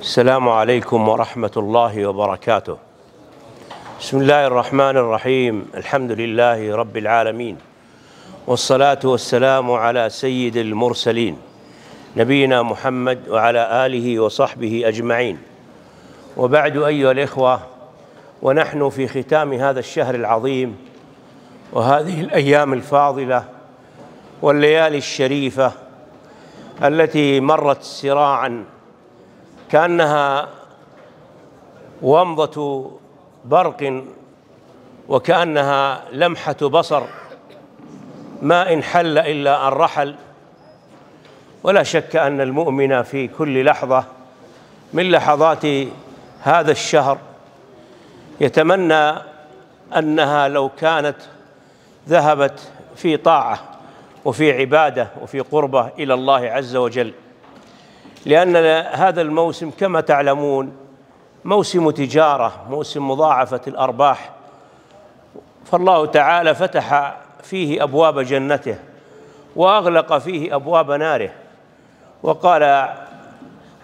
السلام عليكم ورحمة الله وبركاته بسم الله الرحمن الرحيم الحمد لله رب العالمين والصلاة والسلام على سيد المرسلين نبينا محمد وعلى آله وصحبه أجمعين وبعد أيها الإخوة ونحن في ختام هذا الشهر العظيم وهذه الأيام الفاضلة والليالي الشريفة التي مرت سراعاً كأنها ومضة برق وكأنها لمحة بصر ما إن حل إلا أن رحل ولا شك أن المؤمن في كل لحظة من لحظات هذا الشهر يتمنى أنها لو كانت ذهبت في طاعة وفي عبادة وفي قربة إلى الله عز وجل لأن هذا الموسم كما تعلمون موسم تجارة موسم مضاعفة الأرباح فالله تعالى فتح فيه أبواب جنته وأغلق فيه أبواب ناره وقال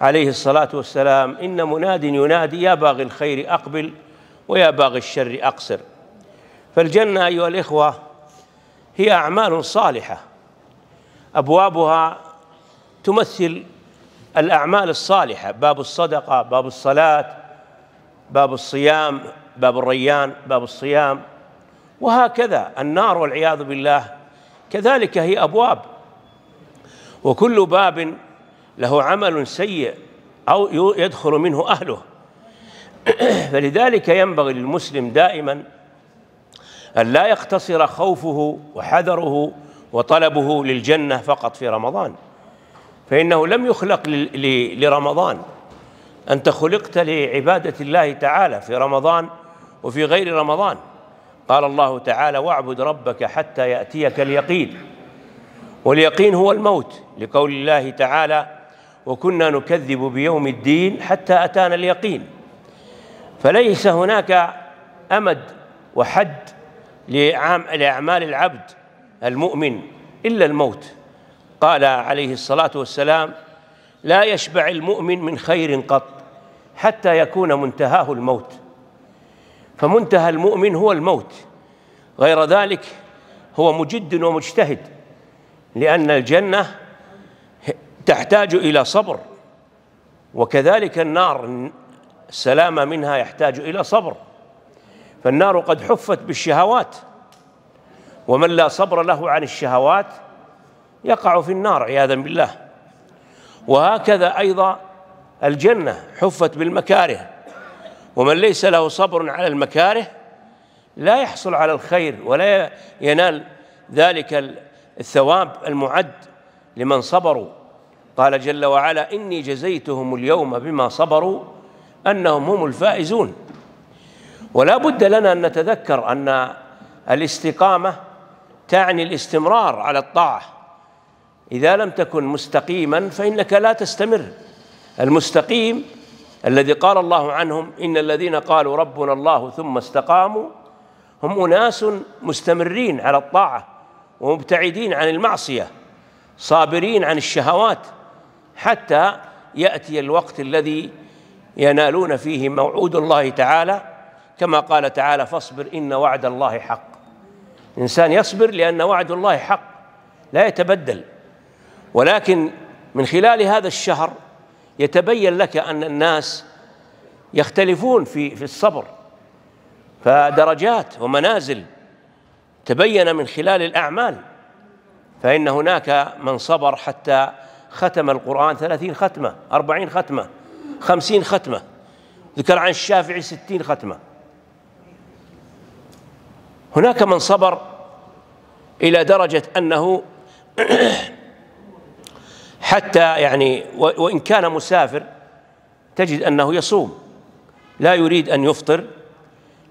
عليه الصلاة والسلام إن مناد ينادي يا باغي الخير أقبل ويا باغي الشر أقصر فالجنة أيها الإخوة هي أعمال صالحة أبوابها تمثل الأعمال الصالحة باب الصدقة باب الصلاة باب الصيام باب الريان باب الصيام وهكذا النار والعياذ بالله كذلك هي أبواب وكل باب له عمل سيء أو يدخل منه أهله فلذلك ينبغي للمسلم دائما أن لا يقتصر خوفه وحذره وطلبه للجنة فقط في رمضان فإنه لم يخلق لرمضان أنت خلقت لعبادة الله تعالى في رمضان وفي غير رمضان قال الله تعالى واعبد ربك حتى يأتيك اليقين واليقين هو الموت لقول الله تعالى وكنا نكذب بيوم الدين حتى أتانا اليقين فليس هناك أمد وحد لأعمال العبد المؤمن إلا الموت قال عليه الصلاة والسلام لا يشبع المؤمن من خير قط حتى يكون منتهاه الموت فمنتهى المؤمن هو الموت غير ذلك هو مجد ومجتهد لأن الجنة تحتاج إلى صبر وكذلك النار السلامة منها يحتاج إلى صبر فالنار قد حفت بالشهوات ومن لا صبر له عن الشهوات يقع في النار عياذا بالله وهكذا أيضا الجنة حفت بالمكاره ومن ليس له صبر على المكاره لا يحصل على الخير ولا ينال ذلك الثواب المعد لمن صبروا قال جل وعلا إني جزيتهم اليوم بما صبروا أنهم هم الفائزون ولا بد لنا أن نتذكر أن الاستقامة تعني الاستمرار على الطاعة إذا لم تكن مستقيما فإنك لا تستمر المستقيم الذي قال الله عنهم إن الذين قالوا ربنا الله ثم استقاموا هم أناس مستمرين على الطاعة ومبتعدين عن المعصية صابرين عن الشهوات حتى يأتي الوقت الذي ينالون فيه موعود الله تعالى كما قال تعالى فاصبر إن وعد الله حق الإنسان يصبر لأن وعد الله حق لا يتبدل ولكن من خلال هذا الشهر يتبين لك أن الناس يختلفون في في الصبر فدرجات ومنازل تبين من خلال الأعمال فإن هناك من صبر حتى ختم القرآن ثلاثين ختمة أربعين ختمة خمسين ختمة ذكر عن الشافعي ستين ختمة هناك من صبر إلى درجة أنه حتى يعني وإن كان مسافر تجد أنه يصوم لا يريد أن يفطر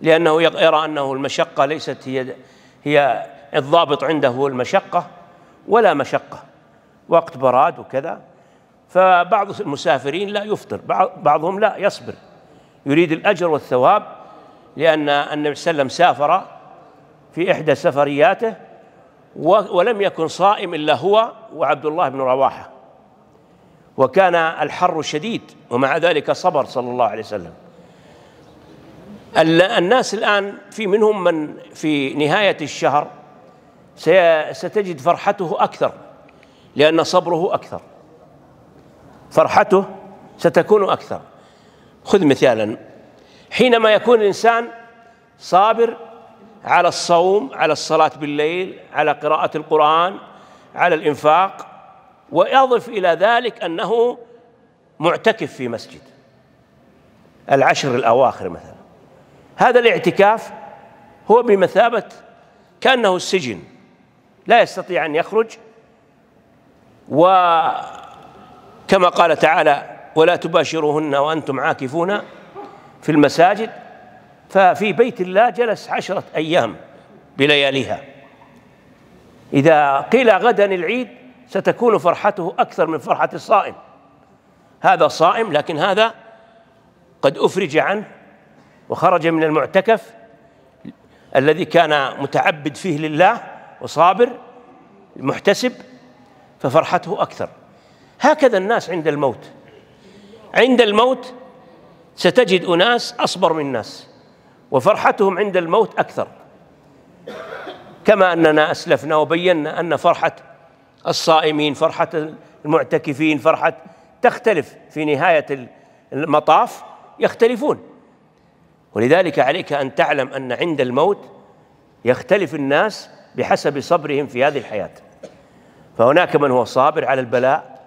لأنه يرى أنه المشقة ليست هي هي الضابط عنده المشقة ولا مشقة وقت براد وكذا فبعض المسافرين لا يفطر بعضهم لا يصبر يريد الأجر والثواب لأن النبي صلى الله عليه وسلم سافر في إحدى سفرياته ولم يكن صائم إلا هو وعبد الله بن رواحه وكان الحر شديد ومع ذلك صبر صلى الله عليه وسلم الناس الآن في منهم من في نهاية الشهر ستجد فرحته أكثر لأن صبره أكثر فرحته ستكون أكثر خذ مثالا حينما يكون الإنسان صابر على الصوم على الصلاة بالليل على قراءة القرآن على الإنفاق ويضف إلى ذلك أنه معتكف في مسجد العشر الأواخر مثلا هذا الاعتكاف هو بمثابة كأنه السجن لا يستطيع أن يخرج وكما قال تعالى ولا تباشروهن وأنتم عاكفون في المساجد ففي بيت الله جلس عشرة أيام بلياليها إذا قيل غدا العيد ستكون فرحته أكثر من فرحة الصائم هذا صائم لكن هذا قد أفرج عنه وخرج من المعتكف الذي كان متعبد فيه لله وصابر محتسب ففرحته أكثر هكذا الناس عند الموت عند الموت ستجد أناس أصبر من الناس وفرحتهم عند الموت أكثر كما أننا أسلفنا وبينا أن فرحة الصائمين فرحة المعتكفين فرحة تختلف في نهاية المطاف يختلفون ولذلك عليك أن تعلم أن عند الموت يختلف الناس بحسب صبرهم في هذه الحياة فهناك من هو صابر على البلاء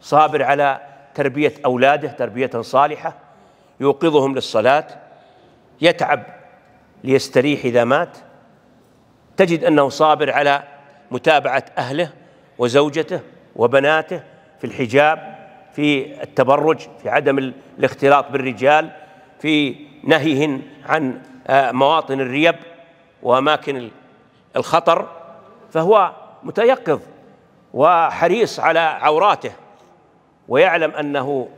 صابر على تربية أولاده تربية صالحة يوقظهم للصلاة يتعب ليستريح إذا مات تجد أنه صابر على متابعة أهله وزوجته وبناته في الحجاب في التبرج في عدم الاختلاط بالرجال في نهيهن عن آه، مواطن الريب واماكن الخطر فهو متيقظ وحريص على عوراته ويعلم انه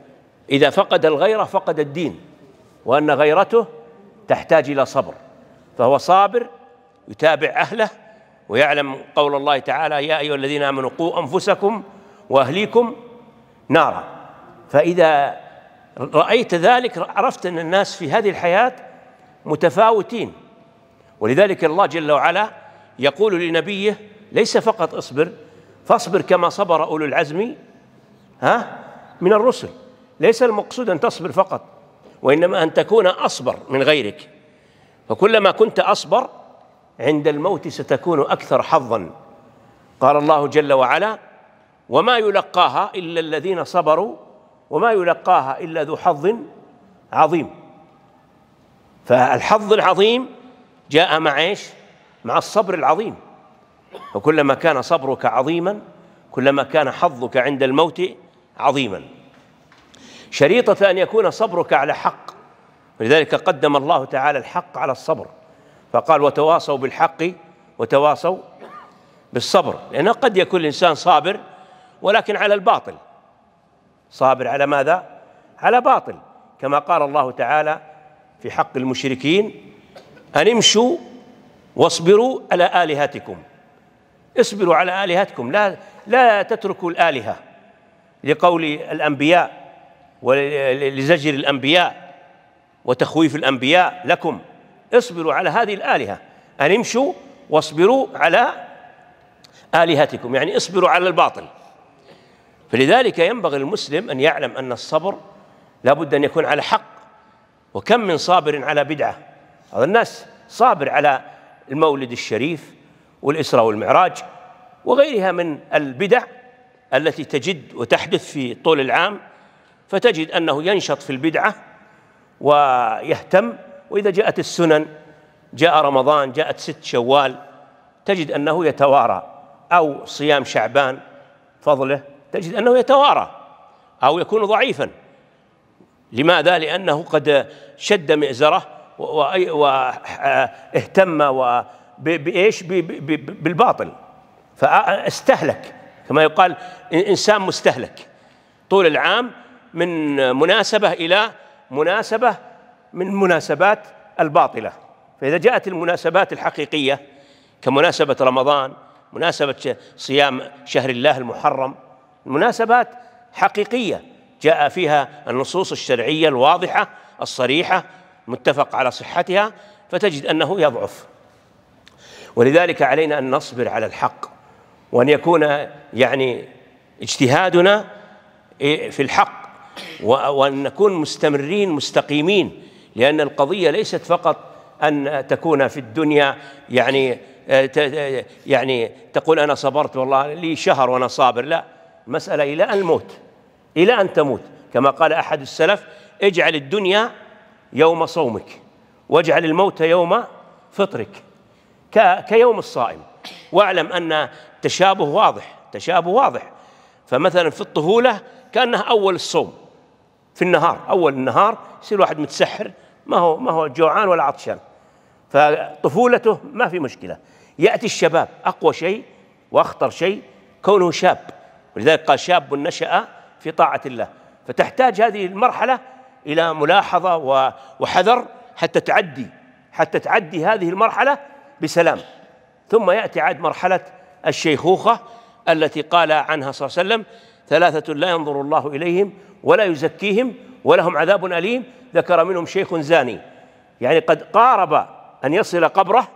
اذا فقد الغيره فقد الدين وان غيرته تحتاج الى صبر فهو صابر يتابع اهله ويعلم قول الله تعالى يا أيها الذين آمنوا قوا أنفسكم وأهليكم نارا فإذا رأيت ذلك عرفت أن الناس في هذه الحياة متفاوتين ولذلك الله جل وعلا يقول لنبيه ليس فقط اصبر فاصبر كما صبر أولو العزم ها من الرسل ليس المقصود أن تصبر فقط وإنما أن تكون أصبر من غيرك فكلما كنت أصبر عند الموت ستكون أكثر حظا قال الله جل وعلا وما يلقاها إلا الذين صبروا وما يلقاها إلا ذو حظ عظيم فالحظ العظيم جاء مع ايش؟ مع الصبر العظيم وكلما كان صبرك عظيما كلما كان حظك عند الموت عظيما شريطة أن يكون صبرك على حق ولذلك قدم الله تعالى الحق على الصبر فقال وتواصوا بالحق وتواصوا بالصبر لأنه قد يكون الإنسان صابر ولكن على الباطل صابر على ماذا؟ على باطل كما قال الله تعالى في حق المشركين أن امشوا واصبروا على آلهتكم اصبروا على آلهتكم لا لا تتركوا الآلهة لقول الأنبياء ولزجر الأنبياء وتخويف الأنبياء لكم اصبروا على هذه الآلهة أن امشوا واصبروا على آلهتكم يعني اصبروا على الباطل فلذلك ينبغي المسلم أن يعلم أن الصبر لابد أن يكون على حق وكم من صابر على بدعة هذا الناس صابر على المولد الشريف والإسراء والمعراج وغيرها من البدع التي تجد وتحدث في طول العام فتجد أنه ينشط في البدعة ويهتم وإذا جاءت السنن جاء رمضان جاءت ست شوال تجد أنه يتوارى أو صيام شعبان فضله تجد أنه يتوارى أو يكون ضعيفا لماذا؟ لأنه قد شد مئزره واهتم بإيش؟ بالباطل فاستهلك كما يقال إنسان مستهلك طول العام من مناسبة إلى مناسبة من المناسبات الباطله فاذا جاءت المناسبات الحقيقيه كمناسبه رمضان مناسبه صيام شهر الله المحرم مناسبات حقيقيه جاء فيها النصوص الشرعيه الواضحه الصريحه متفق على صحتها فتجد انه يضعف ولذلك علينا ان نصبر على الحق وان يكون يعني اجتهادنا إيه، في الحق وان نكون مستمرين مستقيمين لأن القضية ليست فقط أن تكون في الدنيا يعني آه، آه، يعني تقول أنا صبرت والله لي شهر وأنا صابر لا المسألة إلى أن الموت إلى أن تموت كما قال أحد السلف اجعل الدنيا يوم صومك واجعل الموت يوم فطرك كيوم الصائم واعلم أن تشابه واضح تشابه واضح فمثلا في الطفولة كأنها أول الصوم في النهار أول النهار يصير واحد متسحر ما هو ما هو جوعان ولا عطشان فطفولته ما في مشكله ياتي الشباب اقوى شيء واخطر شيء كونه شاب ولذلك قال شاب نشا في طاعه الله فتحتاج هذه المرحله الى ملاحظه وحذر حتى تعدي حتى تعدي هذه المرحله بسلام ثم ياتي عاد مرحله الشيخوخه التي قال عنها صلى الله عليه وسلم ثلاثه لا ينظر الله اليهم ولا يزكيهم ولهم عذاب أليم ذكر منهم شيخ زاني يعني قد قارب أن يصل قبره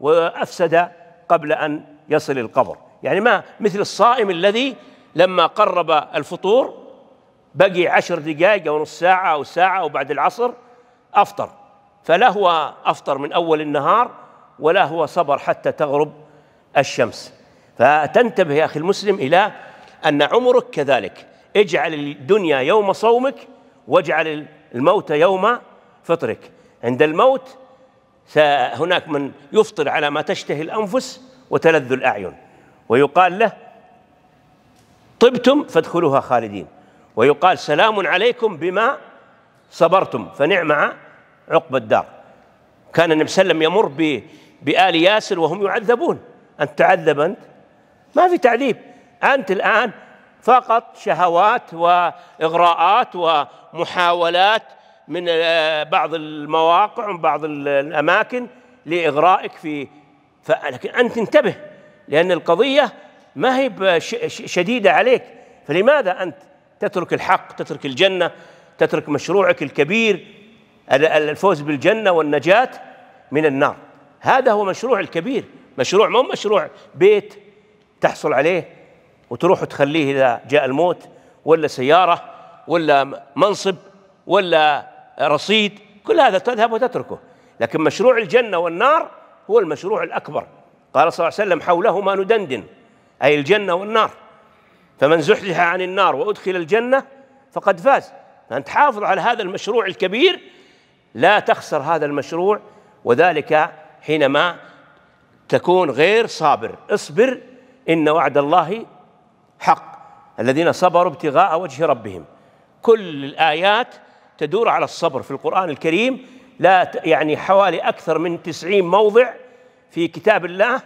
وأفسد قبل أن يصل القبر يعني ما مثل الصائم الذي لما قرب الفطور بقي عشر دقائق أو نص ساعة أو ساعة أو بعد العصر أفطر فلا هو أفطر من أول النهار ولا هو صبر حتى تغرب الشمس فتنتبه يا أخي المسلم إلى أن عمرك كذلك اجعل الدنيا يوم صومك واجعل الموت يوم فطرك عند الموت هناك من يفطر على ما تشتهي الأنفس وتلذ الأعين ويقال له طبتم فادخلوها خالدين ويقال سلام عليكم بما صبرتم فنعم عقب الدار كان النبي صلى الله عليه وسلم يمر بآل ياسر وهم يعذبون أنت تعذب أنت ما في تعذيب أنت الآن فقط شهوات واغراءات ومحاولات من آه، بعض المواقع بعض الاماكن لاغرائك في لكن انت انتبه لان القضيه ما هي شديده عليك فلماذا انت تترك الحق تترك الجنه تترك مشروعك الكبير الفوز بالجنه والنجاه من النار هذا هو مشروع الكبير مشروع مو مشروع بيت تحصل عليه وتروح وتخليه إذا جاء الموت ولا سيارة ولا منصب ولا رصيد كل هذا تذهب وتتركه لكن مشروع الجنة والنار هو المشروع الأكبر قال صلى الله عليه وسلم حولهما ندندن أي الجنة والنار فمن زحزح عن النار وأدخل الجنة فقد فاز فأنت حافظ على هذا المشروع الكبير لا تخسر هذا المشروع وذلك حينما تكون غير صابر اصبر إن وعد الله حق الذين صبروا ابتغاء وجه ربهم كل الآيات تدور على الصبر في القرآن الكريم لا يعني حوالي أكثر من تسعين موضع في كتاب الله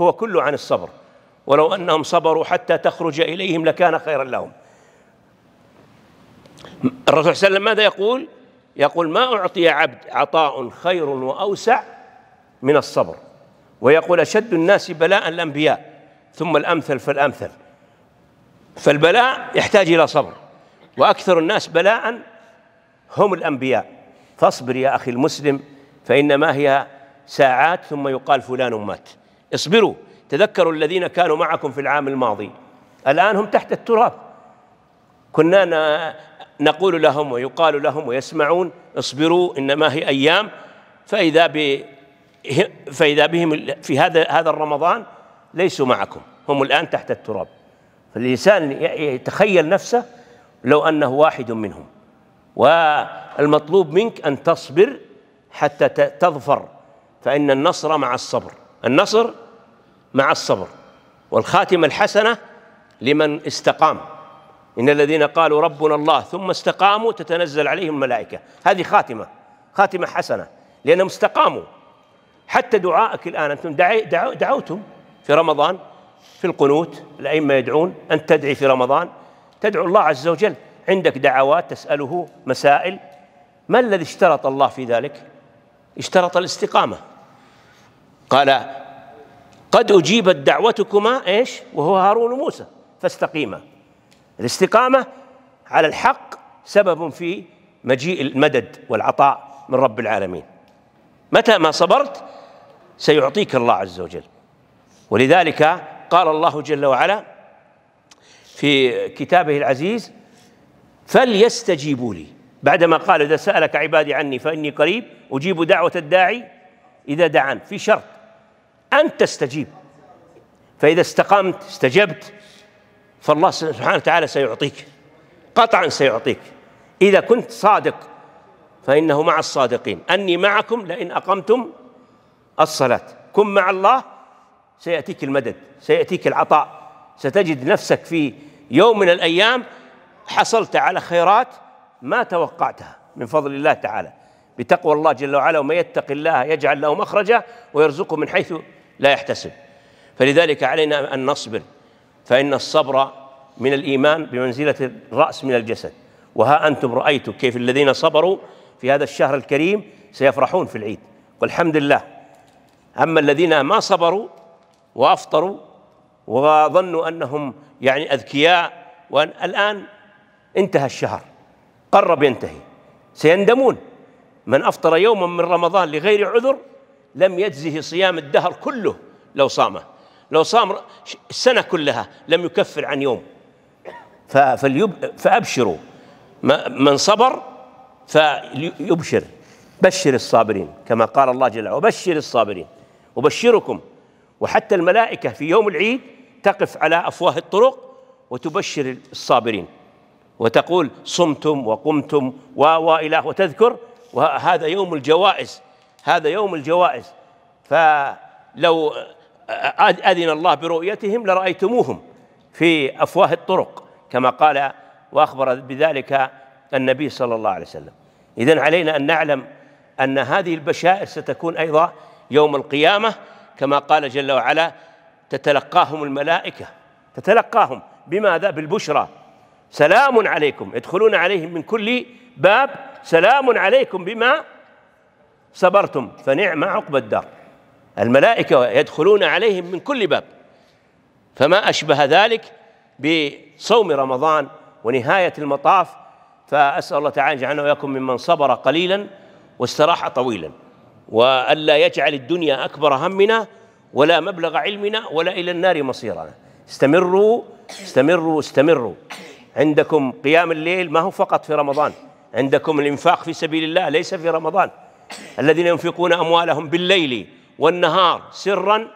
هو كله عن الصبر ولو أنهم صبروا حتى تخرج إليهم لكان خيرا لهم الرسول صلى الله عليه وسلم ماذا يقول؟ يقول ما أعطي عبد عطاء خير وأوسع من الصبر ويقول أشد الناس بلاء الأنبياء ثم الأمثل فالأمثل فالبلاء يحتاج إلى صبر وأكثر الناس بلاء هم الأنبياء فاصبر يا أخي المسلم فإنما هي ساعات ثم يقال فلان مات اصبروا تذكروا الذين كانوا معكم في العام الماضي الآن هم تحت التراب كنا نقول لهم ويقال لهم ويسمعون اصبروا إنما هي أيام فإذا ب فإذا بهم في هذا هذا الرمضان ليسوا معكم هم الآن تحت التراب فالإنسان يتخيل نفسه لو أنه واحد منهم والمطلوب منك أن تصبر حتى تظفر فإن النصر مع الصبر النصر مع الصبر والخاتمة الحسنة لمن استقام إن الذين قالوا ربنا الله ثم استقاموا تتنزل عليهم الملائكة هذه خاتمة خاتمة حسنة لأنهم استقاموا حتى دعائك الآن أنتم دعوتم في رمضان في القنوت الأئمة يدعون أن تدعي في رمضان تدعو الله عز وجل عندك دعوات تسأله مسائل ما الذي اشترط الله في ذلك اشترط الاستقامة قال قد أجيبت دعوتكما إيش وهو هارون وموسى فاستقيما الاستقامة على الحق سبب في مجيء المدد والعطاء من رب العالمين متى ما صبرت سيعطيك الله عز وجل ولذلك قال الله جل وعلا في كتابه العزيز فليستجيبوا لي بعدما قال إذا سألك عبادي عني فإني قريب أجيب دعوة الداعي إذا دعان في شرط أن تستجيب فإذا استقمت استجبت فالله سبحانه وتعالى سيعطيك قطعا سيعطيك إذا كنت صادق فإنه مع الصادقين أني معكم لئن أقمتم الصلاة كن مع الله سيأتيك المدد سيأتيك العطاء ستجد نفسك في يوم من الأيام حصلت على خيرات ما توقعتها من فضل الله تعالى بتقوى الله جل وعلا ومن يتق الله يجعل له مخرجا ويرزقه من حيث لا يحتسب فلذلك علينا أن نصبر فإن الصبر من الإيمان بمنزلة الرأس من الجسد وها أنتم رأيتم كيف الذين صبروا في هذا الشهر الكريم سيفرحون في العيد والحمد لله أما الذين ما صبروا وافطروا وظنوا انهم يعني اذكياء والان انتهى الشهر قرب ينتهي سيندمون من افطر يوما من رمضان لغير عذر لم يجزه صيام الدهر كله لو صامه لو صام السنه كلها لم يكفر عن يوم فابشروا من صبر فيبشر بشر الصابرين كما قال الله جل وعلا وبشر الصابرين وبشركم وحتى الملائكة في يوم العيد تقف على أفواه الطرق وتبشر الصابرين وتقول صمتم وقمتم و وإله وتذكر وهذا يوم الجوائز هذا يوم الجوائز فلو أذن الله برؤيتهم لرأيتموهم في أفواه الطرق كما قال وأخبر بذلك النبي صلى الله عليه وسلم إذن علينا أن نعلم أن هذه البشائر ستكون أيضا يوم القيامة كما قال جل وعلا تتلقاهم الملائكة تتلقاهم بماذا؟ بالبشرى سلام عليكم يدخلون عليهم من كل باب سلام عليكم بما صبرتم فنعم عقبى الدار الملائكة يدخلون عليهم من كل باب فما أشبه ذلك بصوم رمضان ونهاية المطاف فأسأل الله تعالى أن يجعلنا وإياكم ممن صبر قليلا واستراح طويلا وألا يجعل الدنيا أكبر همنا ولا مبلغ علمنا ولا إلى النار مصيرنا استمروا استمروا استمروا عندكم قيام الليل ما هو فقط في رمضان عندكم الإنفاق في سبيل الله ليس في رمضان الذين ينفقون أموالهم بالليل والنهار سرا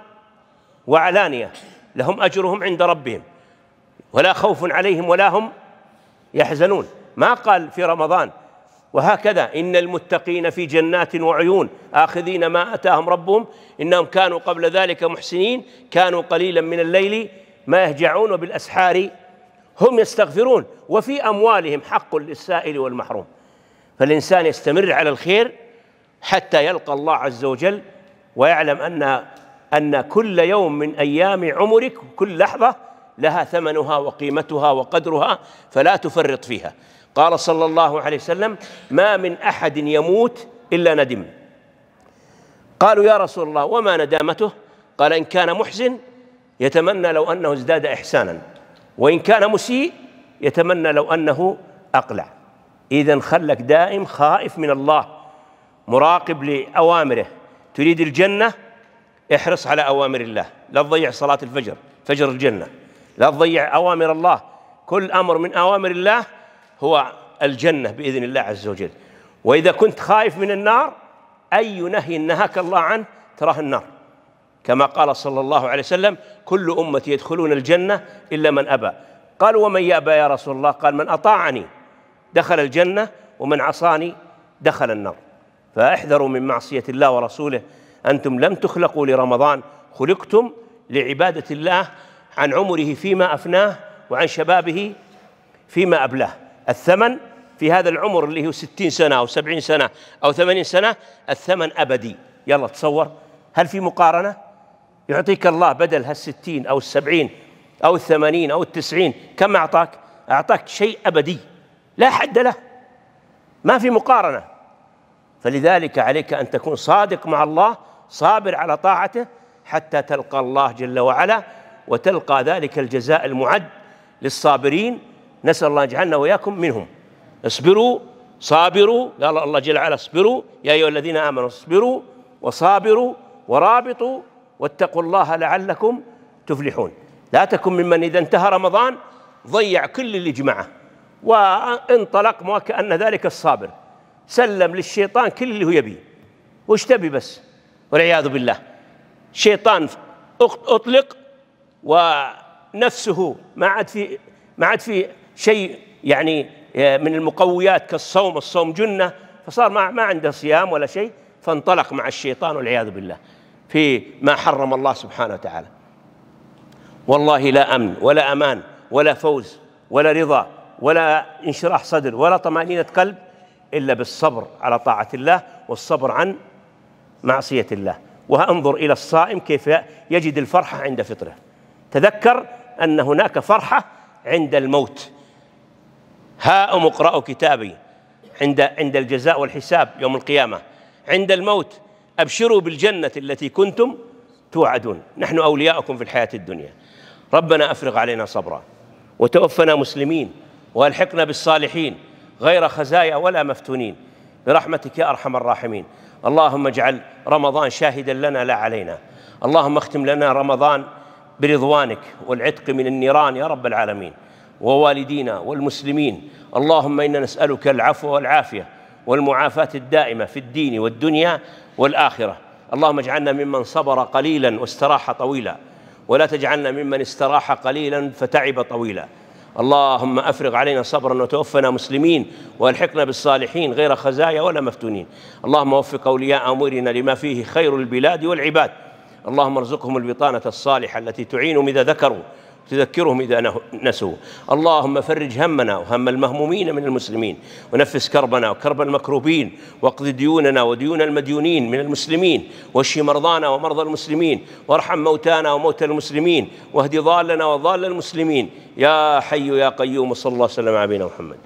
وعلانية لهم أجرهم عند ربهم ولا خوف عليهم ولا هم يحزنون ما قال في رمضان وهكذا إن المتقين في جنات وعيون آخذين ما أتاهم ربهم إنهم كانوا قبل ذلك محسنين كانوا قليلا من الليل ما يهجعون وبالأسحار هم يستغفرون وفي أموالهم حق للسائل والمحروم فالإنسان يستمر على الخير حتى يلقى الله عز وجل ويعلم أن أن كل يوم من أيام عمرك كل لحظة لها ثمنها وقيمتها وقدرها فلا تفرط فيها قال صلى الله عليه وسلم ما من احد يموت الا ندم قالوا يا رسول الله وما ندامته قال ان كان محزن يتمنى لو انه ازداد احسانا وان كان مسيء يتمنى لو انه اقلع اذا خلك دائم خائف من الله مراقب لاوامره تريد الجنه احرص على اوامر الله لا تضيع صلاه الفجر فجر الجنه لا تضيع اوامر الله كل امر من اوامر الله هو الجنة بإذن الله عز وجل وإذا كنت خايف من النار أي نهي نهاك الله عنه تراه النار كما قال صلى الله عليه وسلم كل أمتي يدخلون الجنة إلا من أبى قال ومن يأبى يا رسول الله قال من أطاعني دخل الجنة ومن عصاني دخل النار فاحذروا من معصية الله ورسوله أنتم لم تخلقوا لرمضان خلقتم لعبادة الله عن عمره فيما أفناه وعن شبابه فيما أبلاه الثمن في هذا العمر اللي هو ستين سنة أو سبعين سنة أو ثمانين سنة الثمن أبدي يلا تصور هل في مقارنة يعطيك الله بدل هالستين أو السبعين أو الثمانين أو التسعين كم أعطاك أعطاك شيء أبدي لا حد له ما في مقارنة فلذلك عليك أن تكون صادق مع الله صابر على طاعته حتى تلقى الله جل وعلا وتلقى ذلك الجزاء المعد للصابرين نسأل الله يجعلنا وإياكم منهم اصبروا صابروا قال الله جل وعلا اصبروا يا أيها الذين آمنوا اصبروا وصابروا ورابطوا واتقوا الله لعلكم تفلحون لا تكن ممن إذا انتهى رمضان ضيع كل اللي جمعه وانطلق ما كأن ذلك الصابر سلم للشيطان كل اللي هو يبيه وش تبي بس والعياذ بالله شيطان أطلق ونفسه ما عاد في ما عاد في شيء يعني آه، من المقويات كالصوم الصوم جنة فصار ما, ما عنده صيام ولا شيء فانطلق مع الشيطان والعياذ بالله في ما حرم الله سبحانه وتعالى والله لا أمن ولا أمان ولا فوز ولا رضا ولا انشراح صدر ولا طمأنينة قلب إلا بالصبر على طاعة الله والصبر عن معصية الله وانظر إلى الصائم كيف يجد الفرحة عند فطره تذكر أن هناك فرحة عند الموت هاؤم اقرأوا كتابي عند عند الجزاء والحساب يوم القيامة عند الموت أبشروا بالجنة التي كنتم توعدون نحن أولياؤكم في الحياة الدنيا ربنا أفرغ علينا صبرا وتوفنا مسلمين والحقنا بالصالحين غير خزايا ولا مفتونين برحمتك يا ارحم الراحمين اللهم اجعل رمضان شاهدا لنا لا علينا اللهم اختم لنا رمضان برضوانك والعتق من النيران يا رب العالمين ووالدينا والمسلمين اللهم انا نسالك العفو والعافيه والمعافاه الدائمه في الدين والدنيا والاخره اللهم اجعلنا ممن صبر قليلا واستراح طويلا ولا تجعلنا ممن استراح قليلا فتعب طويلا اللهم افرغ علينا صبرا وتوفنا مسلمين والحقنا بالصالحين غير خزايا ولا مفتونين اللهم وفق اولياء امورنا لما فيه خير البلاد والعباد اللهم ارزقهم البطانه الصالحه التي تعينهم اذا ذكروا تذكرهم إذا نسوا اللهم فرج همنا وهم المهمومين من المسلمين ونفس كربنا وكرب المكروبين واقض ديوننا وديون المديونين من المسلمين واشف مرضانا ومرضى المسلمين وارحم موتانا وموتى المسلمين واهد ضالنا وضال المسلمين يا حي يا قيوم صلى الله وسلم على نبينا محمد